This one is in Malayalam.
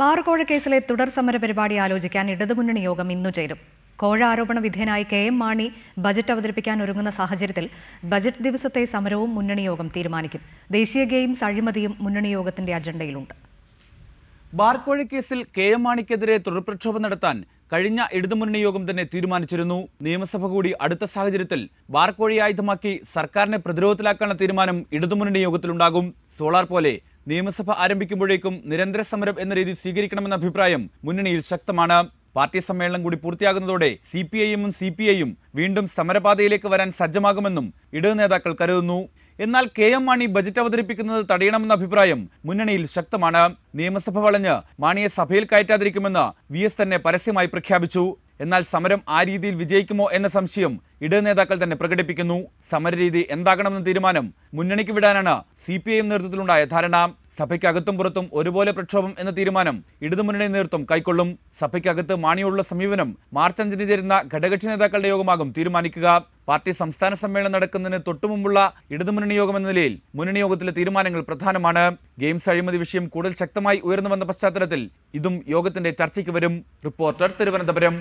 ബാർകോഴ കേസിലെ തുടർ സമര പരിപാടി ആലോചിക്കാൻ ഇടതുമുന്നണി യോഗം ഇന്നു ചേരും കോഴ ആരോപണ വിധേയനായി കെ എം മാണി ബജറ്റ് അവതരിപ്പിക്കാൻ ഒരുങ്ങുന്ന സാഹചര്യത്തിൽ ബജറ്റ് ദിവസത്തെ സമരവും മുന്നണി യോഗം തീരുമാനിക്കും ദേശീയ ഗെയിംസ് അഴിമതിയും മുന്നണി യോഗത്തിന്റെ അജണ്ടയിലുണ്ട് ബാർക്കോഴ കേസിൽ കെ എം മാണിക്കെതിരെ തുടർപ്രക്ഷോഭം നടത്താൻ കഴിഞ്ഞ ഇടതുമുന്നണി യോഗം തന്നെ തീരുമാനിച്ചിരുന്നു നിയമസഭ കൂടി അടുത്ത സാഹചര്യത്തിൽ ബാർകോഴി ആയുധമാക്കി സർക്കാരിനെ പ്രതിരോധത്തിലാക്കാനുള്ള തീരുമാനം ഇടതുമുന്നണി യോഗത്തിലുണ്ടാകും സോളാർ പോലെ നിയമസഭ ആരംഭിക്കുമ്പോഴേക്കും നിരന്തര സമരം എന്ന രീതി സ്വീകരിക്കണമെന്ന അഭിപ്രായം മുന്നണിയിൽ ശക്തമാണ് പാർട്ടി സമ്മേളനം കൂടി പൂർത്തിയാകുന്നതോടെ സി പി ഐഎമ്മും സി പി ഐയും വീണ്ടും സമരപാതയിലേക്ക് വരാൻ സജ്ജമാകുമെന്നും ഇടതു നേതാക്കൾ കരുതുന്നു എന്നാൽ കെ എം മാണി ബജറ്റ് അവതരിപ്പിക്കുന്നത് തടയണമെന്ന അഭിപ്രായം മുന്നണിയിൽ ശക്തമാണ് നിയമസഭ വളഞ്ഞ് മാണിയെ സഭയിൽ കയറ്റാതിരിക്കുമെന്ന് വി എസ് തന്നെ പരസ്യമായി പ്രഖ്യാപിച്ചു എന്നാൽ സമരം ആ രീതിയിൽ വിജയിക്കുമോ എന്ന സംശയം ഇടതു നേതാക്കൾ തന്നെ പ്രകടിപ്പിക്കുന്നു സമരരീതി എന്താകണമെന്ന തീരുമാനം മുന്നണിക്ക് വിടാനാണ് സി പി ഐ എം നേതൃത്വത്തിലുണ്ടായ ധാരണ സഭയ്ക്കകത്തും പുറത്തും ഒരുപോലെ പ്രക്ഷോഭം എന്ന തീരുമാനം ഇടതുമുന്നണി നേതൃത്വം കൈക്കൊള്ളും സഭയ്ക്കകത്ത് മാണിയുള്ള സമീപനം മാർച്ച് അഞ്ചിന് ചേരുന്ന ഘടകക്ഷി നേതാക്കളുടെ യോഗമാകും തീരുമാനിക്കുക പാർട്ടി സംസ്ഥാന സമ്മേളനം നടക്കുന്നതിന് തൊട്ടുമുമ്പുള്ള ഇടതുമുന്നണി യോഗം എന്ന നിലയിൽ മുന്നണി യോഗത്തിലെ തീരുമാനങ്ങൾ പ്രധാനമാണ് ഗെയിംസ് അഴിമതി വിഷയം കൂടുതൽ ശക്തമായി ഉയർന്നു വന്ന പശ്ചാത്തലത്തിൽ ഇതും യോഗത്തിന്റെ ചർച്ചയ്ക്ക് വരും റിപ്പോർട്ടർ തിരുവനന്തപുരം